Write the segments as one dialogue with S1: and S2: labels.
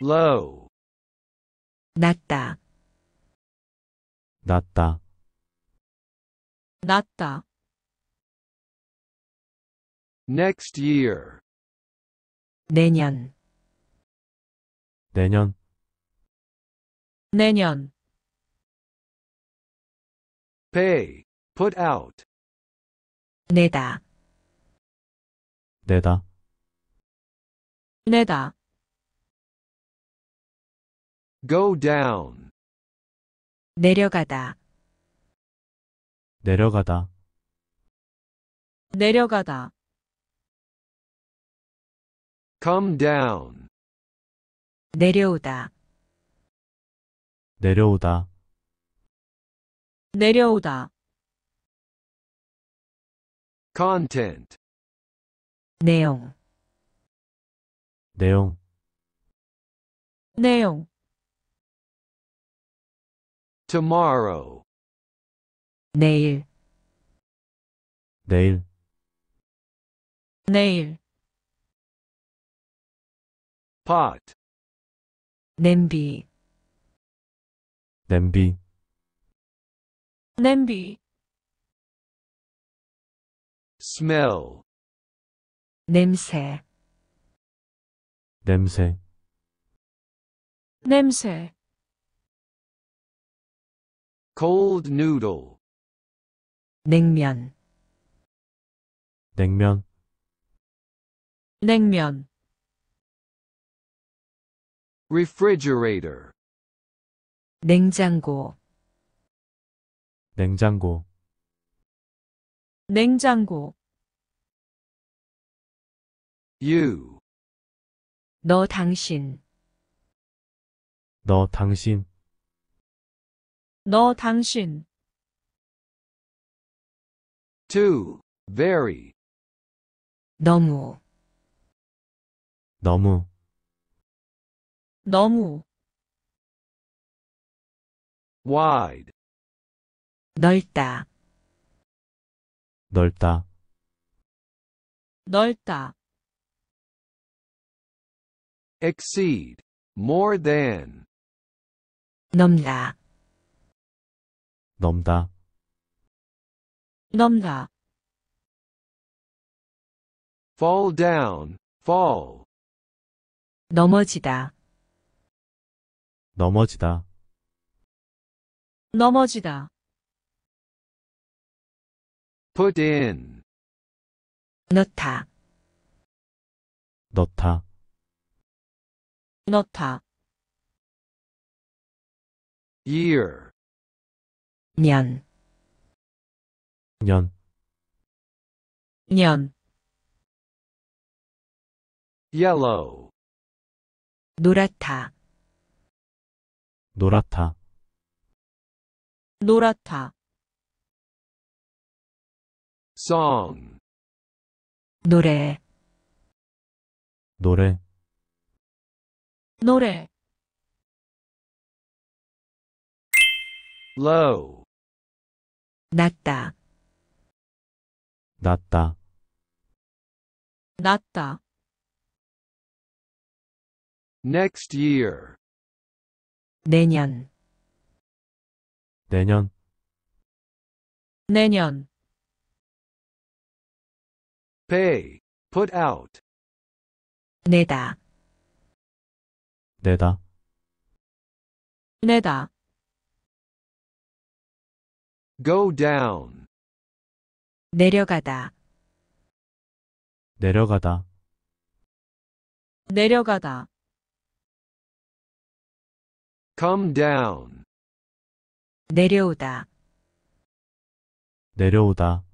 S1: low
S2: 낮다 낮다 낮다
S1: next year
S2: 내년
S1: 내년 내년 pay put out 내다 내다 내다 go down, 내려가다, 내려가다, 내려가다, come down, 내려오다, 내려오다, 내려오다, content, 내용, 내용, 내용, tomorrow 내일 내일 내일 pot 냄비 냄비 냄비 smell 냄새 냄새 냄새 cold noodle 냉면 냉면 냉면 refrigerator 냉장고 냉장고 냉장고 you 너 당신 너 당신 너 당신 too, very, 너무 너무 너무 wide,
S2: 넓다 넓다 넓다
S1: exceed, more than, 넘다 넘다 넘다 fall down, fall 넘어지다
S3: 넘어지다
S1: 넘어지다 put in 넣다 넣다 넣다 year 년, 년, 년, yellow, 노랗다, 노랗다, 노랗다, song, 노래, 노래, 노래, low, 낮다. 낮다.
S2: 낮다.
S1: next year
S2: 내년
S1: 내년 내년 pay put out 내다 내다 내다 go down, 내려가다, 내려가다, 내려가다, come down, 내려오다, 내려오다,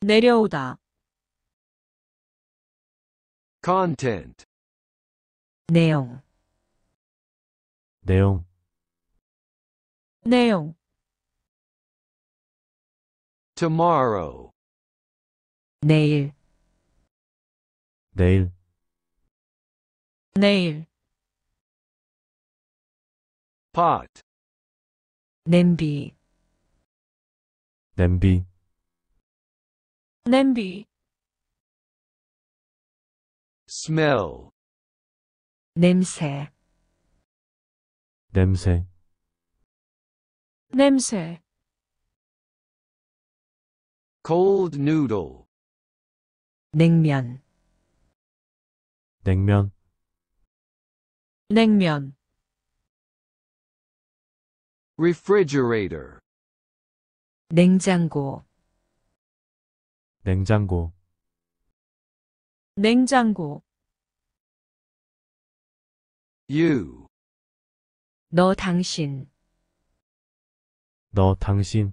S1: 내려오다, content, 내용, 내용, 내용, tomorrow 내일 내일 내일 pot 냄비 냄비 냄비 smell 냄새 냄새 냄새 cold noodle 냉면 냉면 냉면 refrigerator 냉장고
S4: 냉장고
S1: 냉장고 you 너 당신 너 당신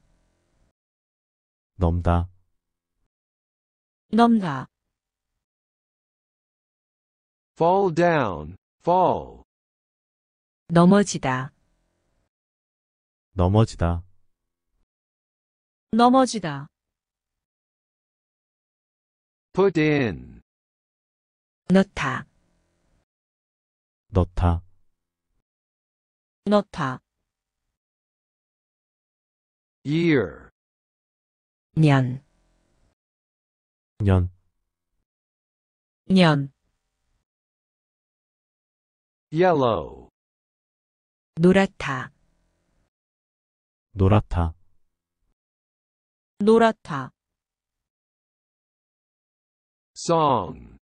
S1: 넘다 넘다 fall
S3: down fall
S2: 넘어지다
S3: 넘어지다
S2: 넘어지다
S1: put in 넣다 넣다 넣다 year 년, 년, 년, yellow,
S2: 노랗다,
S1: 노랗다,
S2: 노랗다,
S1: song,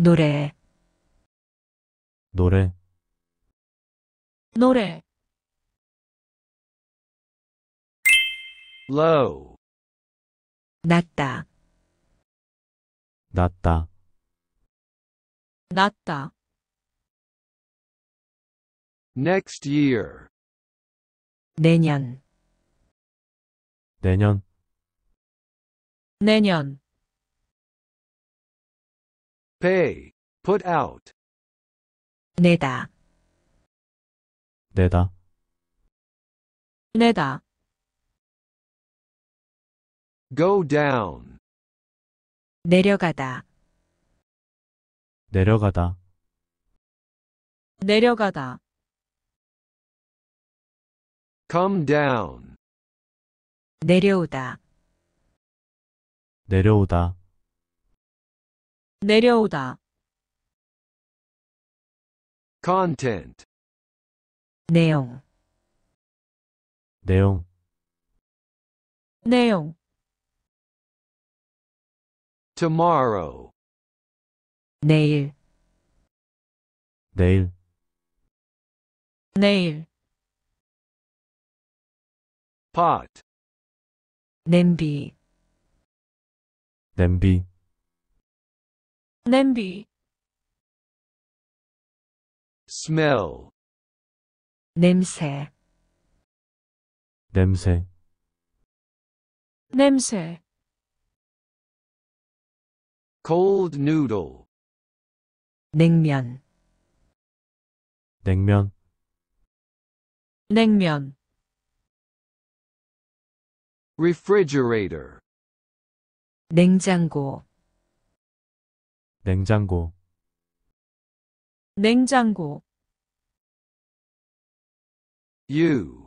S1: 노래, 노래, 노래, low, 낮다. 낮다. 낮다. Next year.
S2: 내년.
S1: 내년. 내년. Pay. Put out. 내다. 내다. 내다. go down, 내려가다, 내려가다, 내려가다, come down,
S2: 내려오다,
S1: 내려오다,
S2: 내려오다,
S1: content, 내용, 내용, 내용, tomorrow 내일 내일 내일 pot 냄비 냄비 냄비 smell 냄새 냄새 냄새 cold noodle 냉면 냉면 냉면 refrigerator 냉장고
S3: 냉장고
S1: 냉장고 you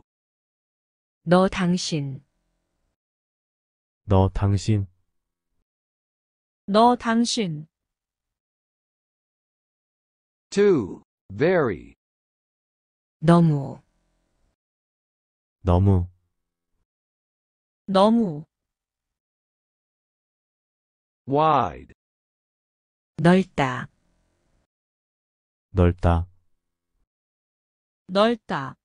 S1: 너 당신 너 당신 너 당신 too, very, 너무 너무 너무 wide, 넓다 넓다
S2: 넓다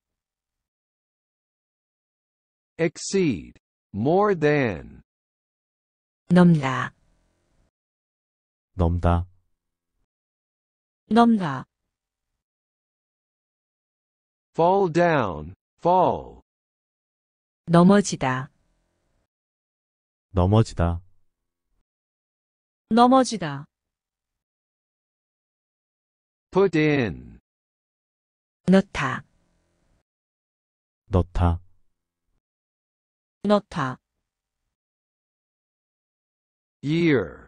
S1: exceed, more than, 넘다 넘다 넘다 fall down, fall
S2: 넘어지다
S3: 넘어지다
S1: 넘어지다 put in 넣다 넣다 넣다 year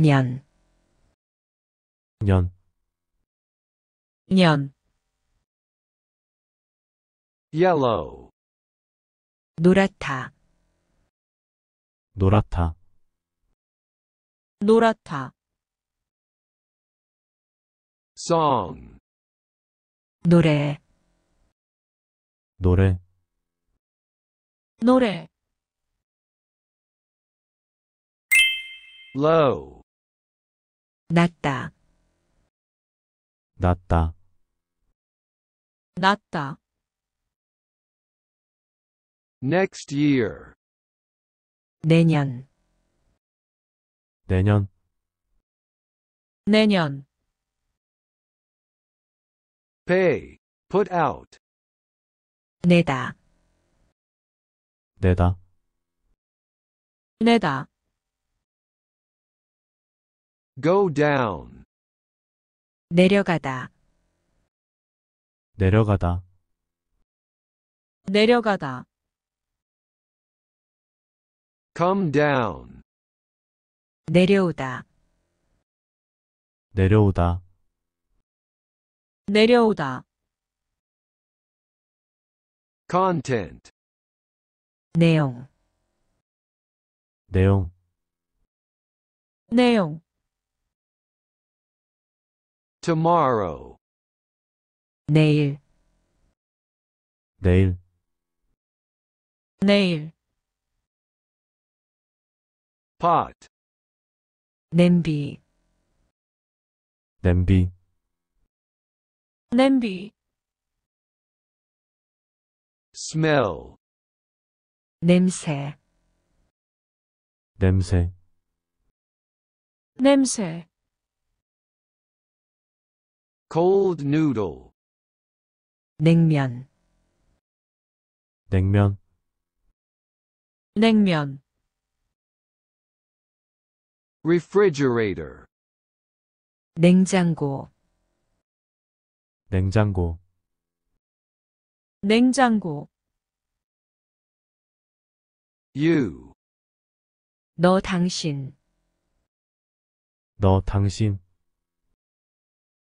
S1: 년, 년, 년, yellow,
S2: 노랗다,
S1: 노랗다,
S2: 노랗다,
S1: song, 노래, 노래, 노래, low,
S2: 낮다. 낮다. 낮다.
S1: next year 내년, 내년 내년. pay put out 내다, 내다. 내다. go down, 내려가다, 내려가다, 내려가다, come down, 내려오다, 내려오다, 내려오다, content, 내용, 내용, 내용, tomorrow. 내일 내일 내일 pot 냄비 냄비 냄비 smell 냄새 냄새 냄새 cold noodle 냉면 냉면 냉면 refrigerator 냉장고 냉장고 냉장고 you 너 당신
S3: 너 당신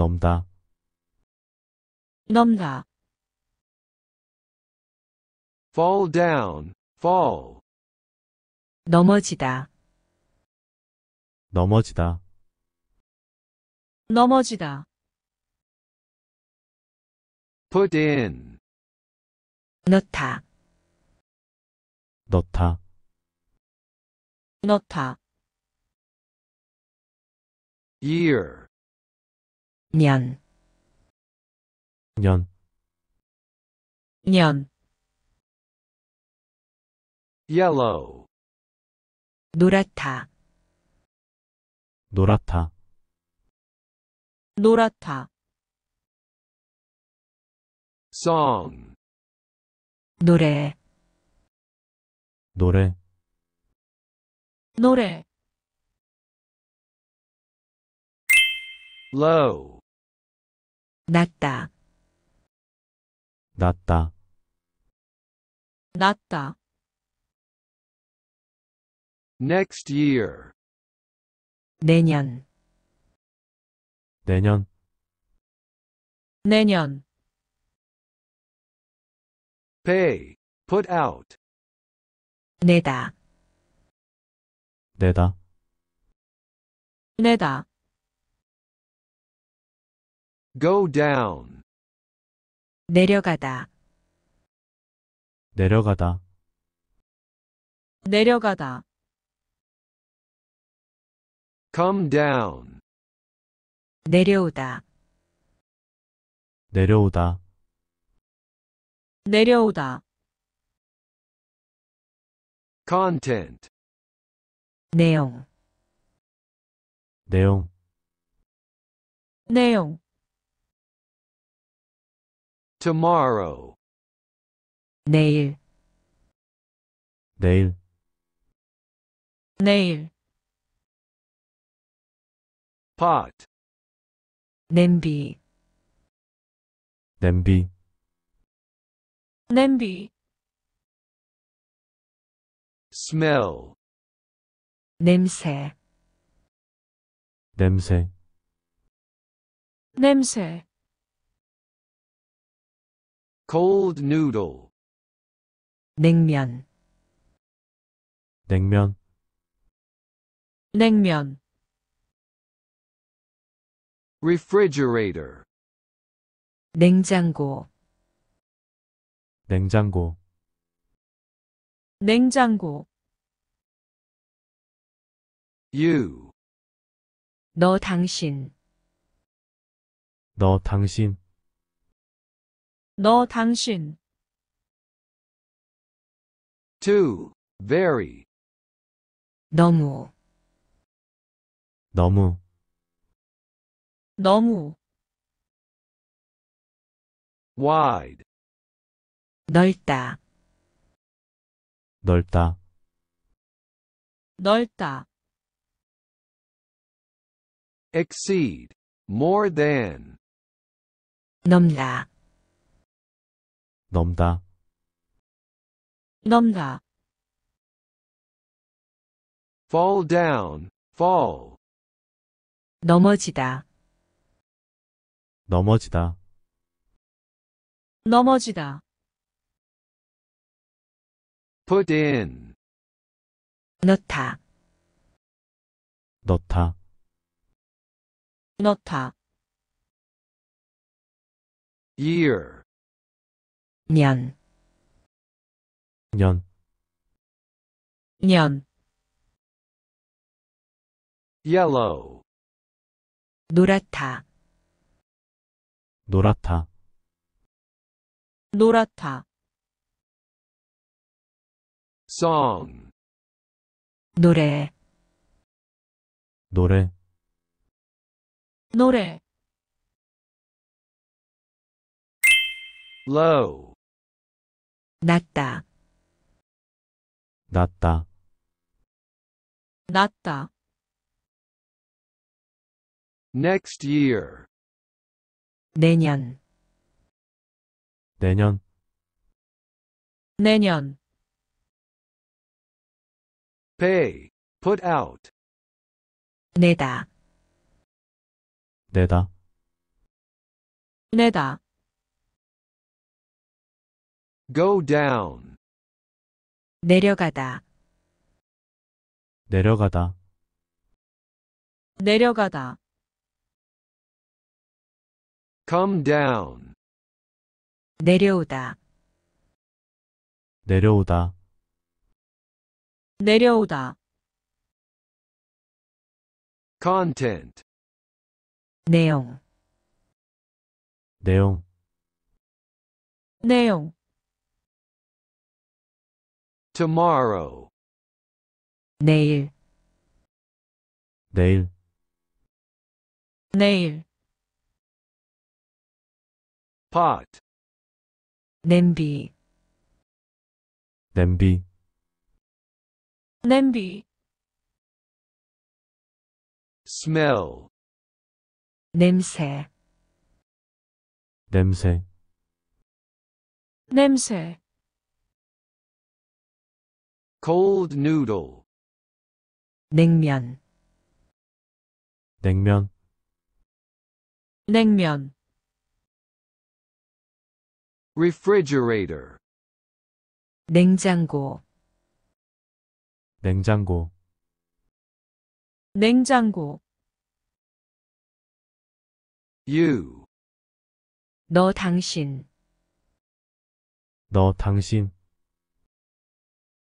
S1: 넘다 넘다 fall down fall 넘어지다
S3: 넘어지다
S1: 넘어지다 put in 넣다 넣다 넣다 year 년, 년, 년, yellow, 노랗다, 노랗다, 노랗다, song, 노래, 노래, 노래, low, 낮다, 낮다,
S2: 낮다,
S1: next year,
S2: 내년,
S4: 내년,
S1: 내년, pay, put out, 내다, 내다, 내다, go down, 내려가다, 내려가다, 내려가다, come down, 내려오다, 내려오다, 내려오다, content, 내용, 내용, 내용, tomorrow 내일 내일 내일 pot 냄비 냄비 냄비 smell 냄새 냄새 냄새 cold noodle 냉면 냉면 냉면 refrigerator 냉장고 냉장고 냉장고 you 너 당신 너 당신 너 당신 too, very, 너무 너무 너무 wide, 넓다
S2: 넓다 넓다
S1: exceed, more than,
S2: 넘나 넘다 넘다
S1: fall down, fall 넘어지다
S3: 넘어지다
S1: 넘어지다
S3: put in
S1: 넣다 넣다 넣다 year 년, 년, 년, yellow, 노랗다, 노랗다, 노랗다, song, 노래, 노래, 노래, low,
S2: 낮다. 낮다. 낮다.
S1: Next year.
S2: 내년.
S1: 내년. 내년. Pay. Put out. 내다. 내다. 내다. go down, 내려가다, 내려가다, 내려가다, come down, 내려오다, 내려오다, 내려오다, content, 내용, 내용, 내용, tomorrow. 내일 내일 내일 pot 냄비 냄비 냄비 smell 냄새 냄새 냄새 cold noodle 냉면 냉면 냉면 refrigerator 냉장고 냉장고 냉장고 you 너 당신 너 당신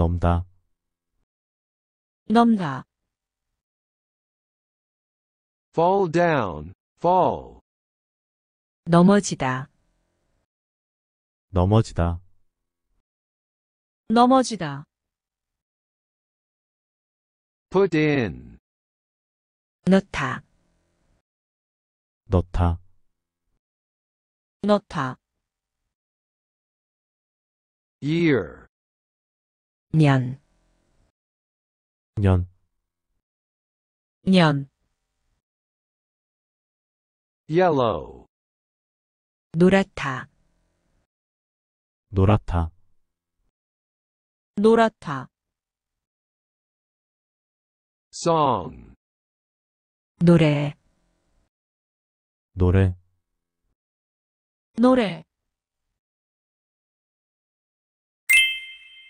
S1: 넘다 넘다 fall down fall 넘어지다
S3: 넘어지다
S1: 넘어지다 put in 넣다 넣다 넣다 year 년, 년, 년, yellow, 노랗다, 노랗다, 노랗다, song, 노래, 노래, 노래,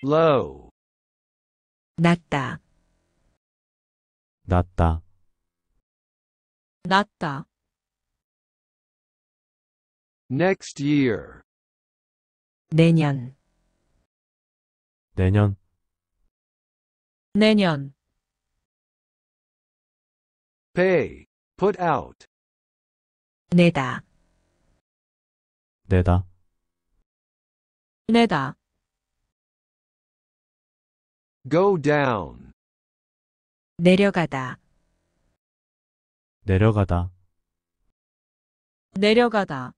S1: low,
S2: 낮다,
S1: 낮다, 낮다, next year,
S2: 내년,
S1: 내년, 내년, pay, put out, 내다, 내다, 내다, go down, 내려가다, 내려가다, 내려가다,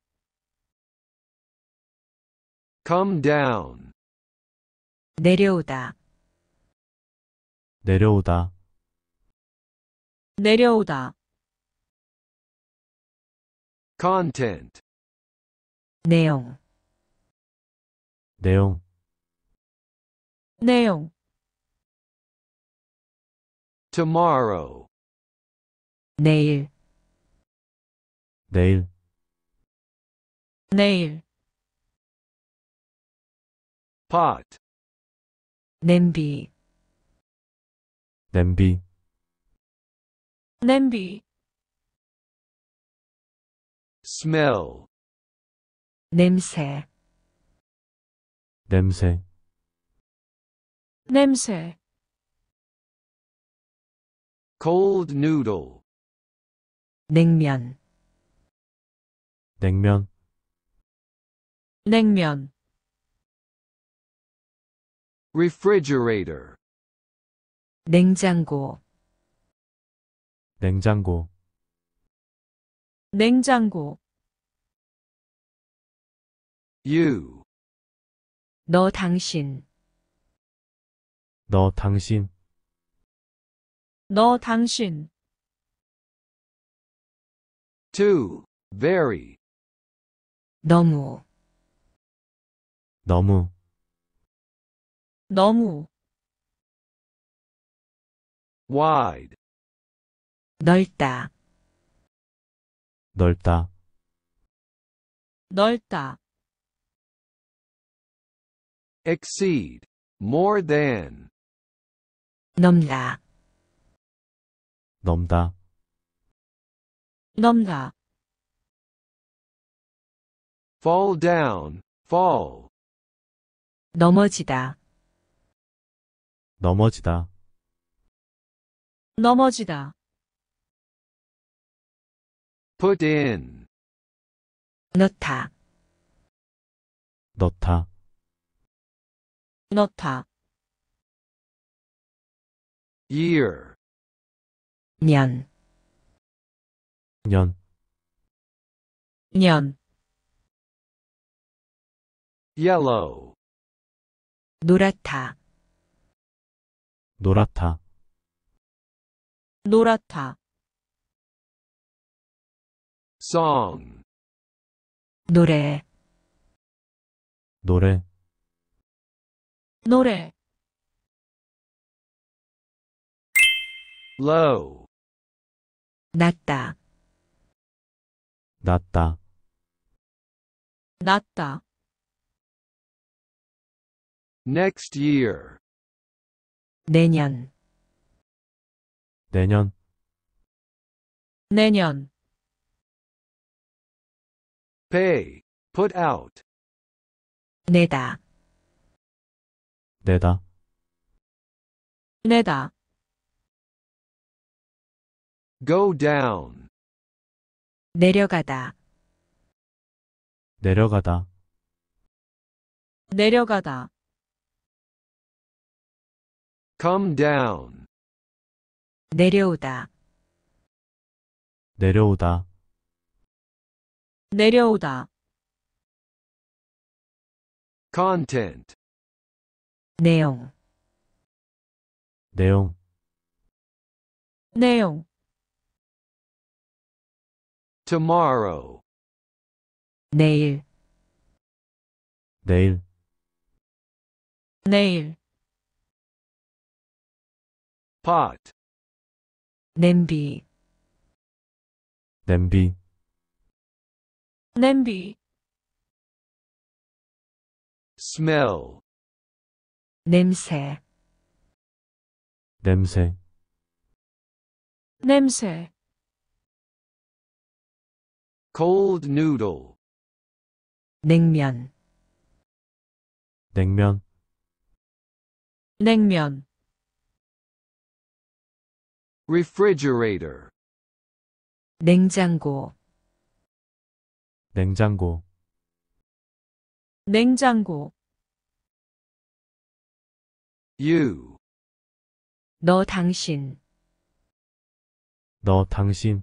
S1: come down, 내려오다, 내려오다, 내려오다, content, 내용, 내용, 내용, tomorrow 내일 내일 내일 pot 냄비 냄비 냄비 smell 냄새 냄새 냄새 cold noodle 냉면 냉면 냉면 refrigerator 냉장고
S3: 냉장고
S1: 냉장고 you 너 당신 너 당신 너 당신 too, very, 너무 너무 너무 wide,
S2: 넓다 넓다 넓다
S1: exceed, more than, 넘다 넘다 넘다 fall
S3: down, fall
S1: 넘어지다
S3: 넘어지다
S1: 넘어지다
S3: put in
S1: 넣다 넣다 넣다 year 년, 년, 년, yellow,
S2: 노랗다,
S1: 노랗다,
S2: 노랗다,
S1: song, 노래, 노래, 노래, low,
S2: 낮다. 낮다. 낮다.
S1: Next year. 내년. 내년. 내년. Pay. Put out. 내다. 내다. 내다. go down, 내려가다, 내려가다, 내려가다, come down, 내려오다, 내려오다, 내려오다, content, 내용, 내용, 내용, tomorrow 내일 내일 내일 pot 냄비 냄비 냄비 smell 냄새 냄새 냄새 cold noodle 냉면 냉면 냉면 refrigerator 냉장고
S3: 냉장고
S1: 냉장고 you 너 당신 너 당신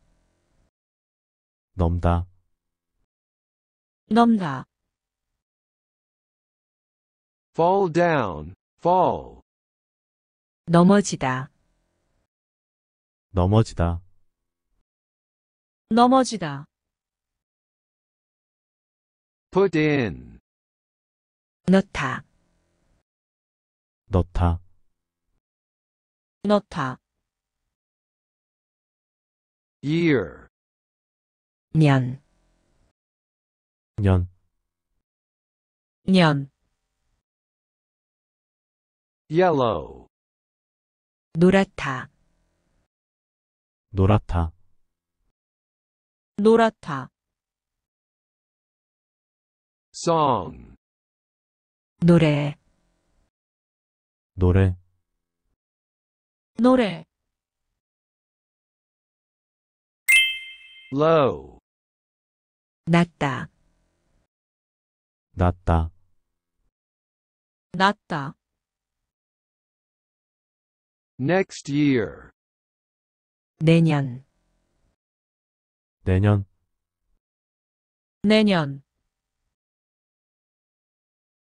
S1: 넘다 넘다 fall down fall 넘어지다
S3: 넘어지다
S1: 넘어지다 put in 넣다 넣다 넣다 year 년, 년, 년, yellow,
S2: 노랗다, 노랗다, 노랗다,
S1: song, 노래, 노래, 노래, low, 낮다, 낮다,
S2: 낮다.
S1: next year, 내년, 내년, 내년.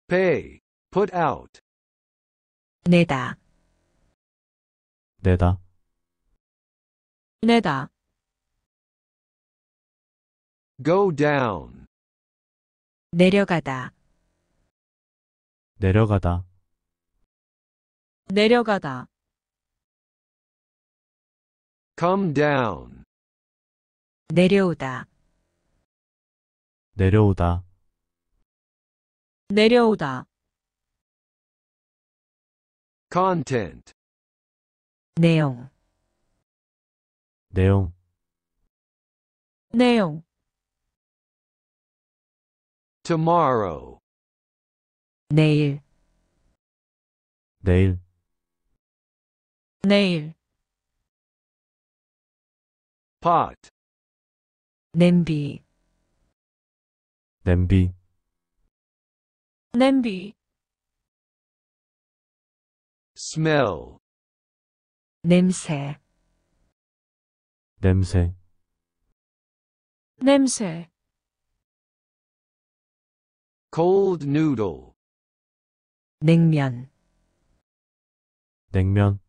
S1: pay, put out, 내다, 내다, 내다. go down 내려가다 내려가다 내려가다 come down 내려오다 내려오다 내려오다 content 내용 내용 내용 tomorrow 내일 내일 내일 pot 냄비 냄비 냄비 smell 냄새 냄새 냄새 cold noodle 냉면 냉면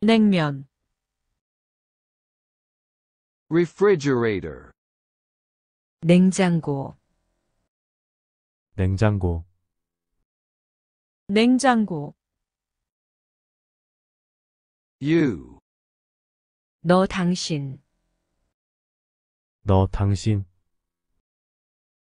S1: 냉면 refrigerator 냉장고 냉장고 냉장고 you 너 당신 너 당신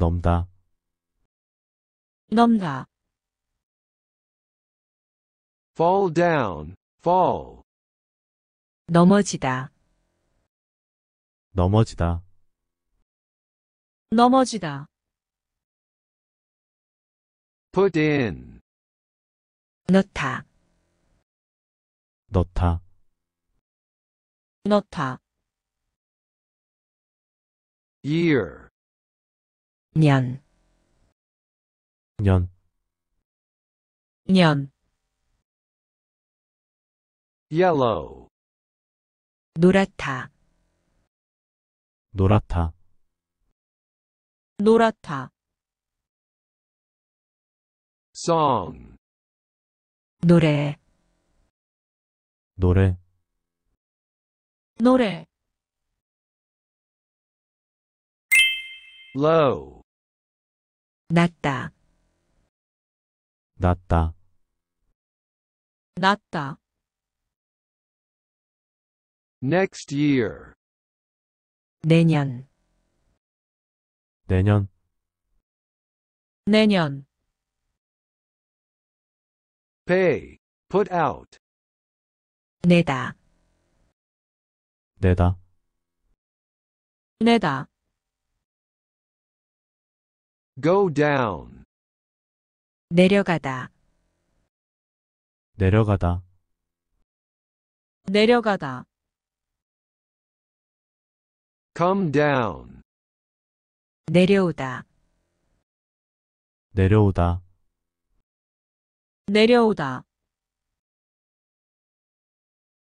S1: 넘다 넘다 fall down fall 넘어지다
S3: 넘어지다
S1: 넘어지다
S3: put in
S1: 넣다 넣다 넣다 year 년, 년, 년, yellow, 노랗다, 노랗다, 노랗다, song, 노래, 노래, 노래, low,
S2: 낮다. 낮다. 낮다.
S1: next year
S2: 내년,
S1: 내년, 내년. pay put out 내다, 내다. 내다. go down, 내려가다, 내려가다, 내려가다, come down, 내려오다, 내려오다, 내려오다,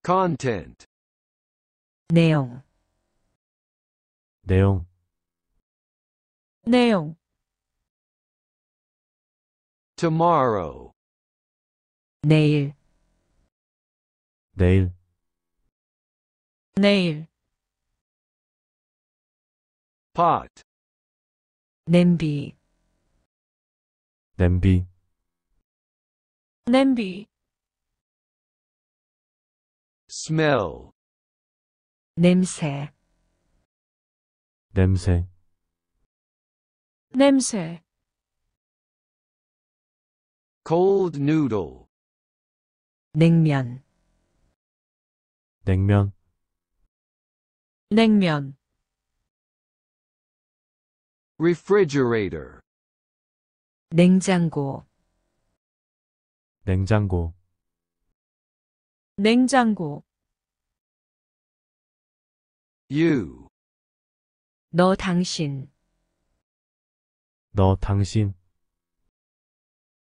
S1: content, 내용, 내용, 내용, tomorrow 내일 내일 내일 pot 냄비 냄비 냄비 smell 냄새 냄새 냄새 cold noodle 냉면 냉면 냉면 refrigerator 냉장고 냉장고 냉장고 you 너 당신 너 당신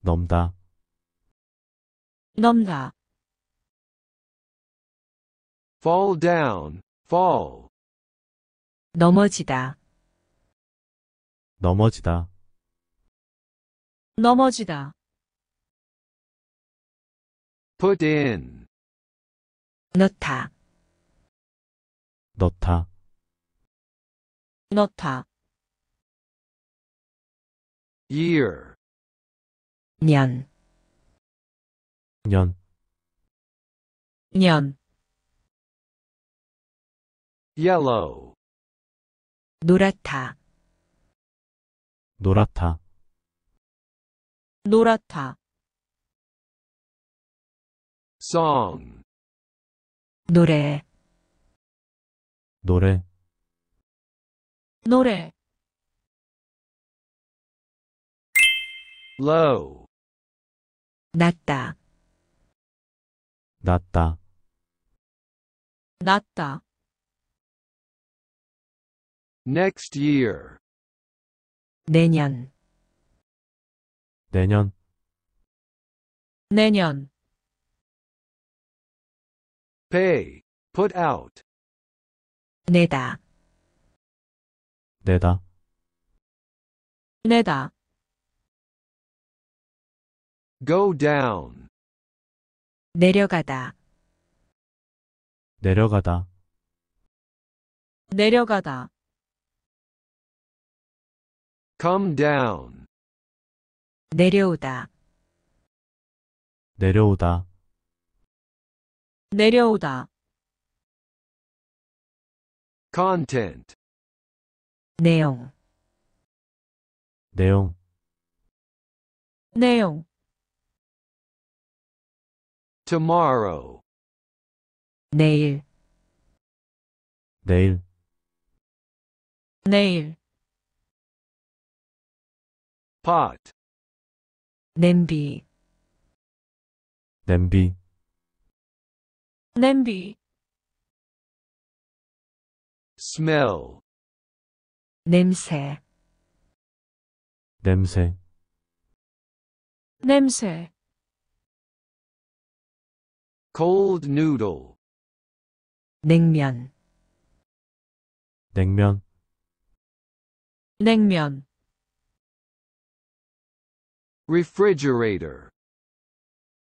S1: 넘다 넘다 fall down fall 넘어지다
S3: 넘어지다
S1: 넘어지다 put in 넣다 넣다 넣다 year 년, 년, 년, yellow, 노랗다, 노랗다, 노랗다, song, 노래, 노래, 노래, low, 낮다, 낮다,
S2: 낮다.
S1: next year,
S2: 내년,
S1: 내년, 내년. pay, put out, 내다, 내다, 내다. go down 내려가다 내려가다 내려가다 come down 내려오다 내려오다 내려오다 content 내용 내용 내용 tomorrow 내일 내일 내일 pot 냄비 냄비 냄비 smell 냄새 냄새 냄새 cold noodle 냉면 냉면 냉면 refrigerator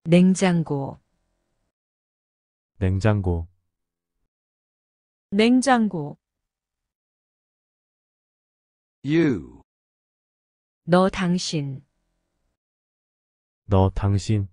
S1: 냉장고 냉장고 냉장고 you 너 당신 너 당신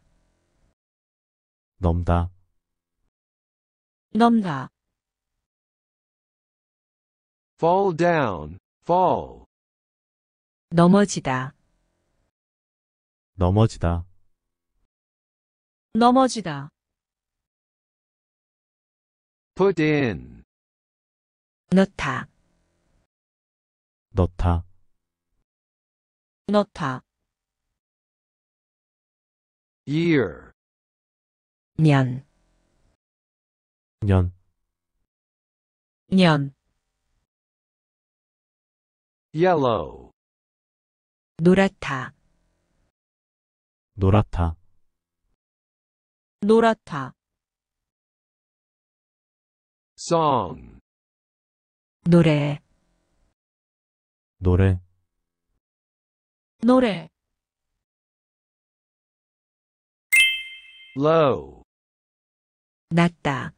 S1: 넘다 넘다 fall down fall
S2: 넘어지다
S3: 넘어지다
S2: 넘어지다
S1: put in 넣다 넣다 넣다 year 년, 년, 년, yellow,
S2: 노랗다,
S1: 노랗다,
S2: 노랗다,
S1: song, 노래, 노래, 노래, low, 낮다.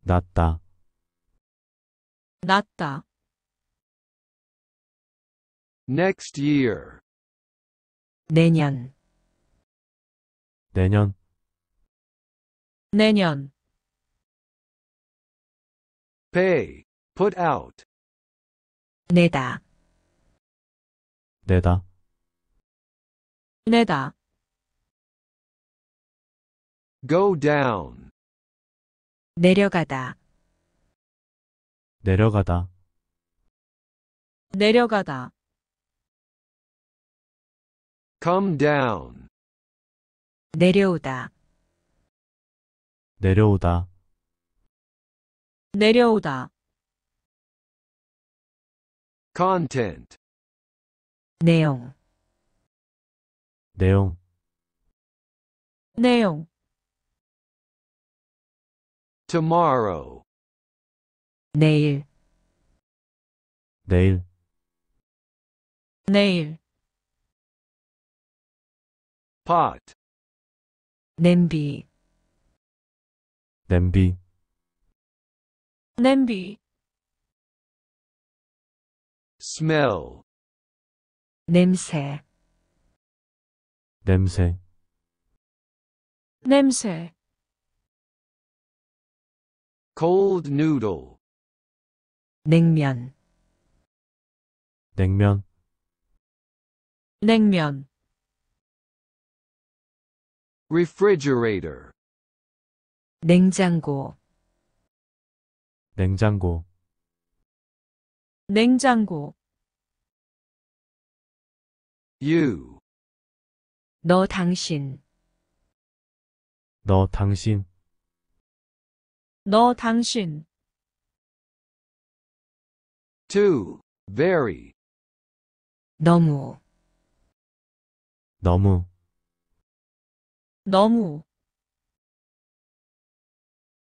S1: 낮다. 낮다. Next year.
S2: 내년.
S1: 내년. 내년. Pay. Put out. 내다. 내다. 내다. go down,
S2: 내려가다,
S3: 내려가다,
S2: 내려가다,
S1: come down, 내려오다, 내려오다, 내려오다, content, 내용, 내용, 내용, tomorrow 내일 내일 내일 pot 냄비 냄비 냄비 smell 냄새 냄새 냄새 cold noodle 냉면 냉면 냉면 refrigerator 냉장고
S3: 냉장고
S1: 냉장고 you 너 당신 너 당신 너 당신 too, very, 너무 너무 너무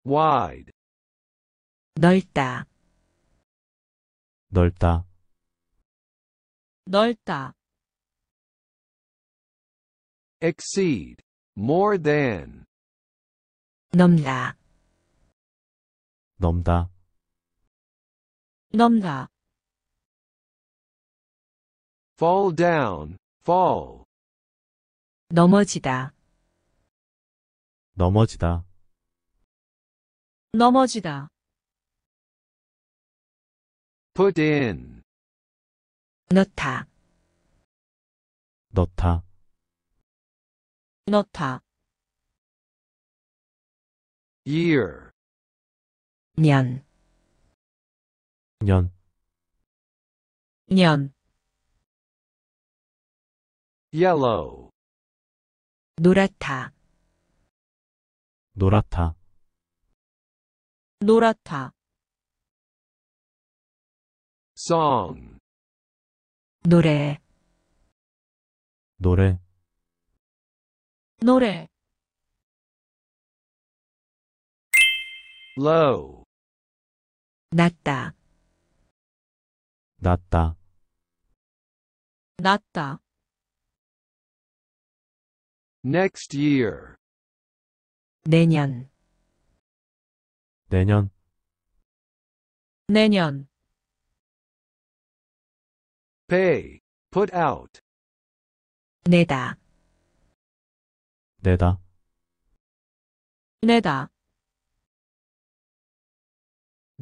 S1: wide,
S2: 넓다 넓다 넓다
S1: exceed, more than, 넘나 넘다 넘다 fall down, fall 넘어지다
S3: 넘어지다
S1: 넘어지다
S3: put in
S1: 넣다 넣다 넣다 year 년, 년, 년, yellow,
S2: 노랗다,
S1: 노랗다,
S2: 노랗다,
S1: song, 노래, 노래, 노래, low, 낮다, 낮다,
S2: 낮다.
S1: next year, 내년, 내년, 내년. pay, put out, 내다, 내다, 내다.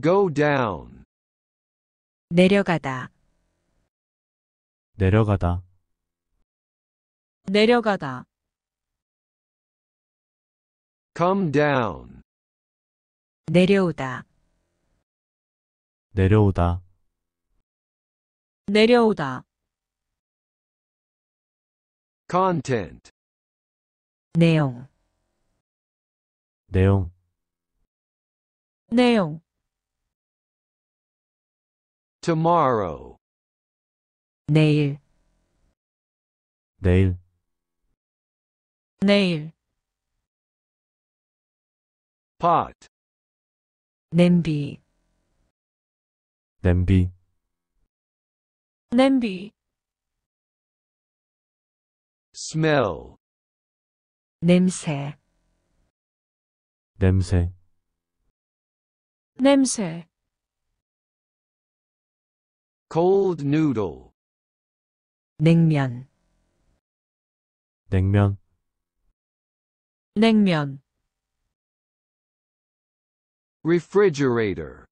S1: go down 내려가다 내려가다 내려가다 come down
S2: 내려오다
S1: 내려오다
S2: 내려오다
S1: content 내용 내용 내용 tomorrow 내일 내일 내일 pot 냄비 냄비 냄비 smell 냄새 냄새 냄새 cold noodle 냉면 냉면 냉면 refrigerator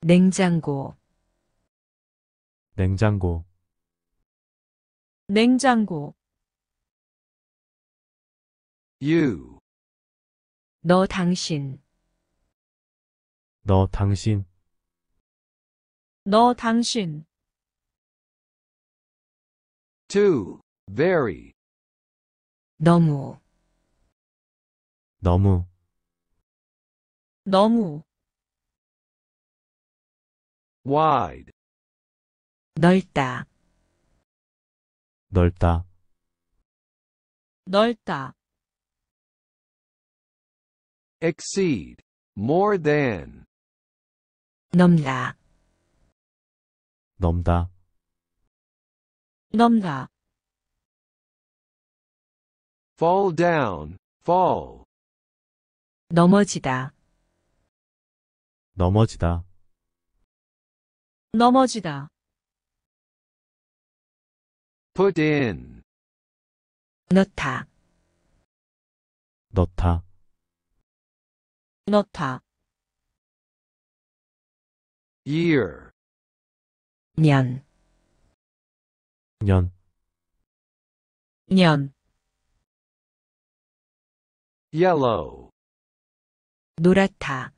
S1: 냉장고 냉장고 냉장고 you 너 당신 너 당신 너 당신. Too. Very. 너무. 너무. 너무. Wide. 넓다. 넓다.
S2: 넓다.
S1: exceed, more than. 넘다. 넘다 넘다 fall down fall 넘어지다
S3: 넘어지다
S1: 넘어지다 put in 넣다 넣다 넣다 year 년, 년, 년, yellow,
S2: 노랗다,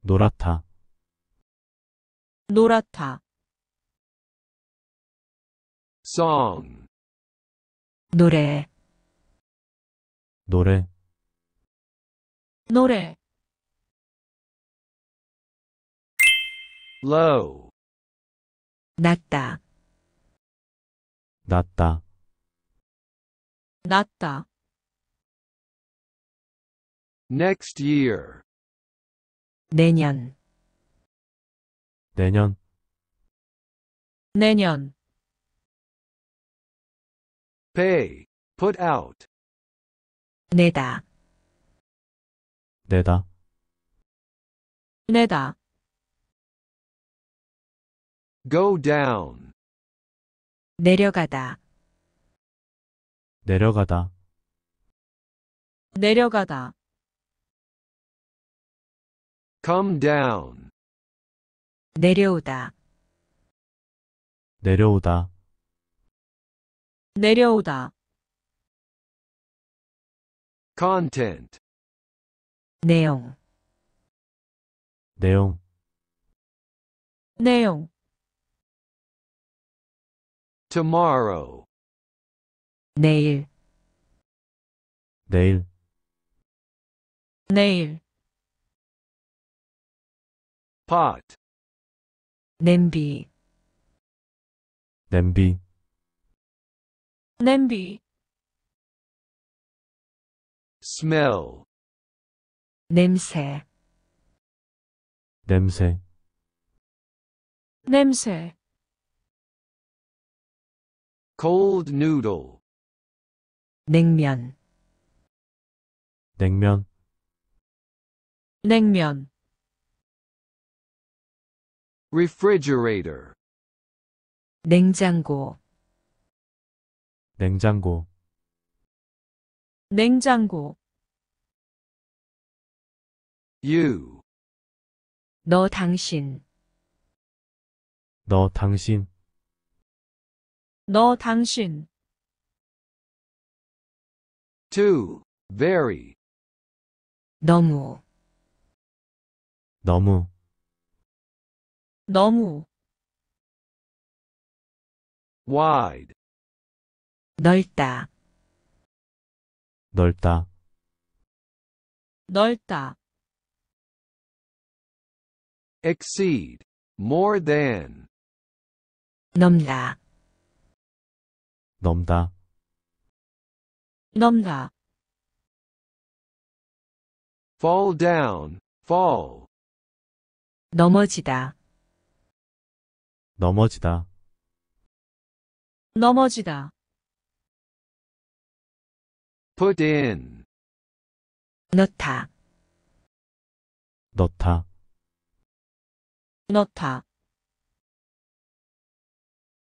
S1: 노랗다,
S2: 노랗다,
S1: song, 노래, 노래, 노래, low, 낮다. 낮다. 낮다. Next year.
S2: 내년.
S1: 내년. 내년. Pay. Put out. 내다. 내다. 내다. go down, 내려가다, 내려가다, 내려가다, come down, 내려오다, 내려오다, 내려오다, content, 내용, 내용, 내용, tomorrow 내일 내일 내일 pot 냄비 냄비 냄비 smell 냄새 냄새 냄새 cold noodle
S2: 냉면
S1: 냉면 냉면 refrigerator 냉장고 냉장고 냉장고 you 너 당신 너 당신 너 당신 too, very, 너무 너무 너무 wide, 넓다 넓다
S2: 넓다
S1: exceed, more than, 넘다 넘다 넘다 fall down, fall 넘어지다
S3: 넘어지다
S1: 넘어지다
S3: put in
S1: 넣다 넣다 넣다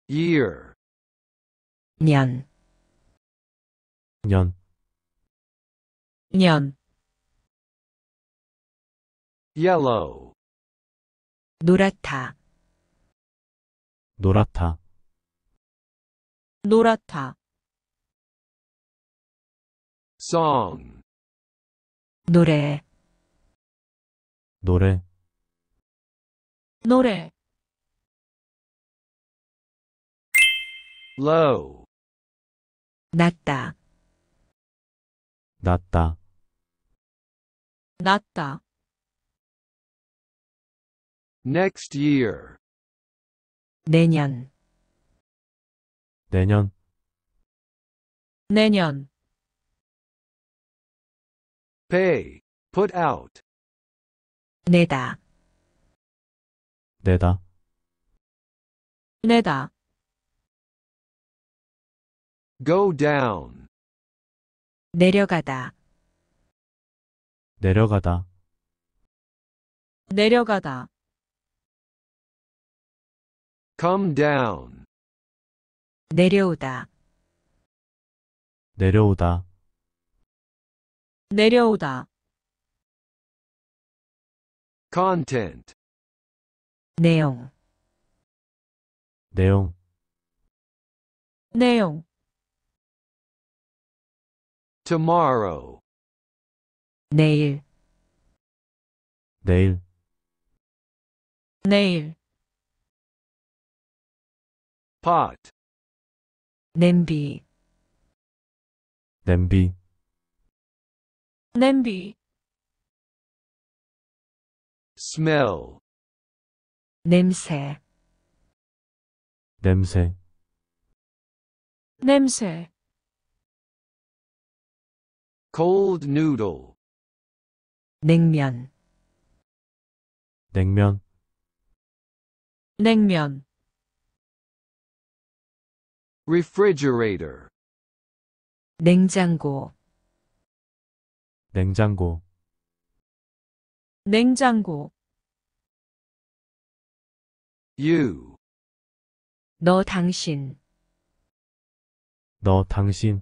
S1: year 년, 년, 년, yellow, 노랗다, 노랗다, 노랗다, song, 노래, 노래, 노래, low,
S2: 낮다. 낮다. 낮다.
S1: next year
S2: 내년
S1: 내년 내년 pay put out 내다 내다 내다 go down, 내려가다, 내려가다, 내려가다, come down, 내려오다, 내려오다, 내려오다, content, 내용, 내용, 내용, tomorrow 내일 내일 내일 pot 냄비 냄비 냄비 smell 냄새 냄새 냄새 cold noodle 냉면 냉면 냉면 refrigerator 냉장고 냉장고 냉장고 you 너 당신 너 당신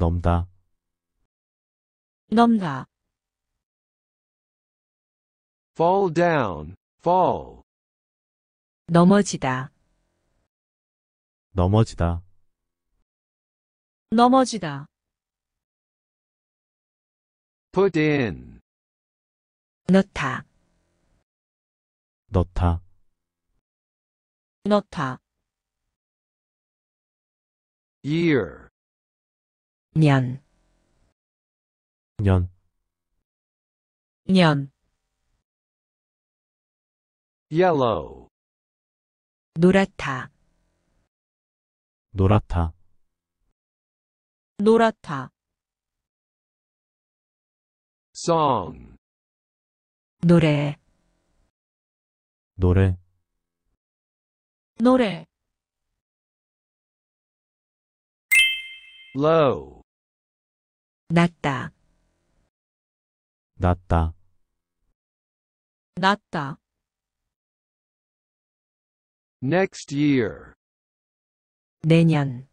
S1: 넘다 넘다 fall down fall 넘어지다
S3: 넘어지다
S1: 넘어지다 put in 넣다 넣다 넣다 year 년, 년, 년, yellow, 노랗다, 노랗다, 노랗다, song, 노래, 노래, 노래, low, 낮다. 낮다. 낮다. Next year.
S2: 내년.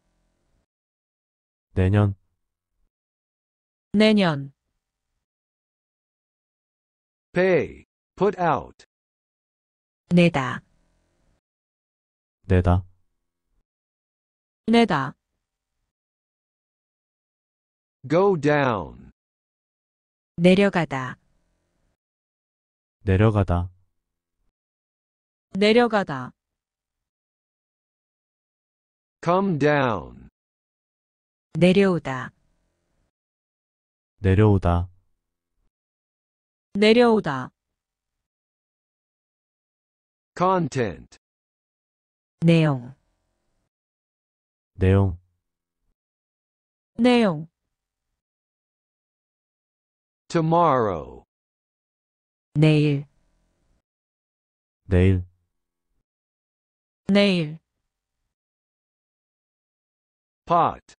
S1: 내년. 내년. Pay. Put out. 내다. 내다. 내다. go down,
S2: 내려가다,
S1: 내려가다,
S2: 내려가다,
S1: come down, 내려오다, 내려오다, 내려오다, content, 내용, 내용, 내용, tomorrow 내일 내일 내일 pot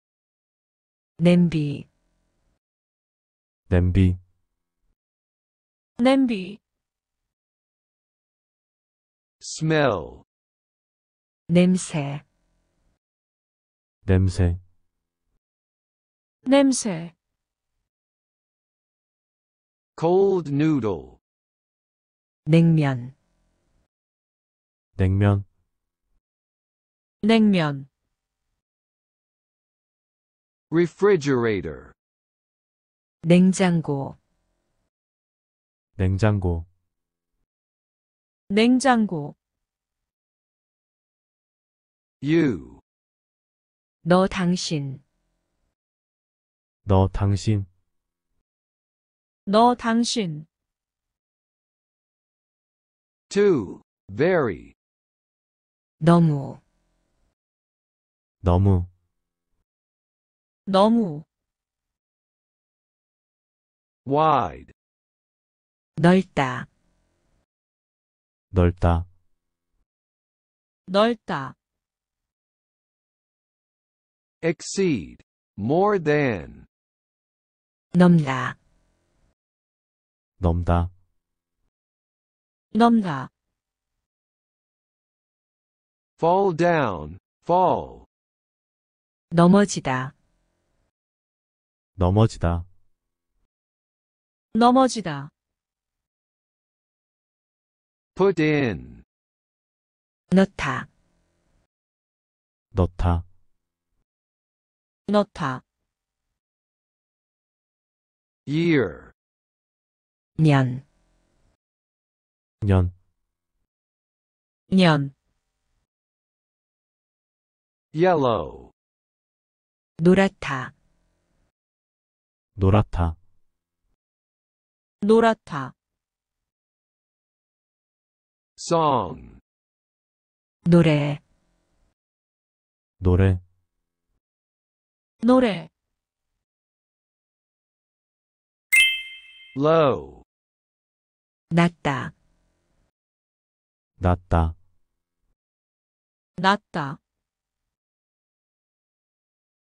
S1: 냄비 냄비 냄비 smell 냄새 냄새 냄새 cold noodle 냉면 냉면 냉면 refrigerator 냉장고 냉장고 냉장고 you 너 당신
S3: 너 당신
S1: 너 당신 too, very, 너무 너무 너무 wide,
S2: 넓다 넓다 넓다
S1: exceed, more than,
S2: 넘다
S1: 넘다 넘다
S3: fall down, fall
S2: 넘어지다
S3: 넘어지다
S2: 넘어지다
S1: put in 넣다 넣다 넣다 year 년, 년, 년, yellow,
S2: 노랗다,
S1: 노랗다,
S2: 노랗다,
S1: song, 노래, 노래, 노래, low,
S2: 낮다. 낮다. 낮다.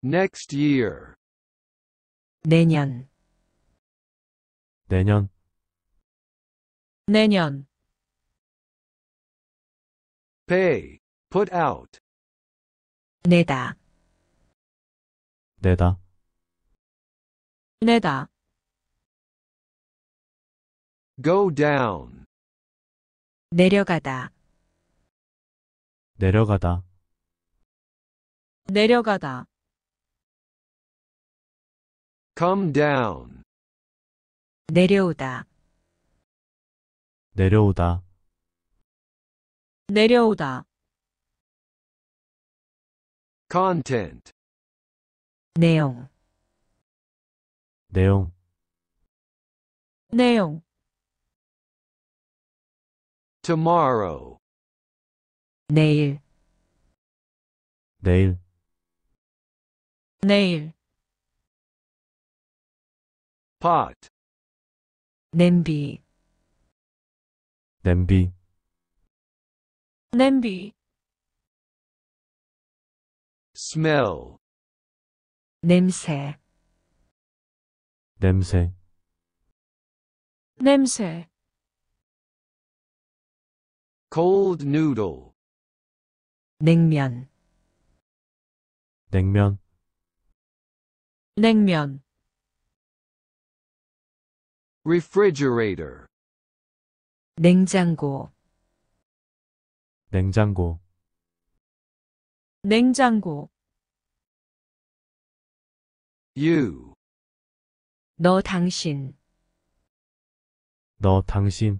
S1: next year
S2: 내년
S1: 내년 내년 pay put out 내다 내다 내다 go down 내려가다 내려가다 내려가다 come down
S2: 내려오다
S1: 내려오다
S2: 내려오다
S1: content 내용 내용 내용 tomorrow 내일 내일 내일 pot 냄비 냄비 냄비 smell 냄새 냄새 냄새 cold noodle 냉면 냉면 냉면 refrigerator 냉장고
S3: 냉장고
S1: 냉장고 you 너 당신 너 당신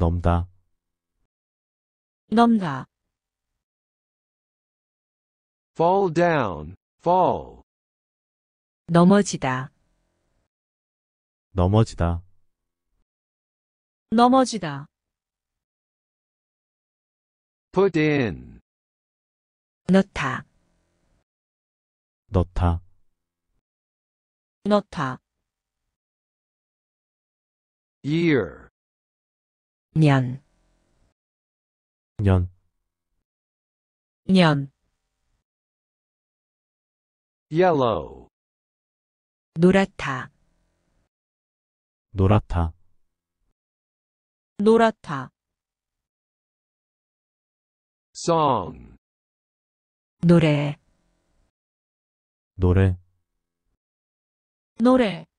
S1: 넘다 넘다 fall down fall 넘어지다
S3: 넘어지다
S1: 넘어지다 put in 넣다 넣다 넣다 year 년, 년, 년, yellow,
S2: 노랗다,
S1: 노랗다,
S2: 노랗다,
S1: song, 노래, 노래, 노래,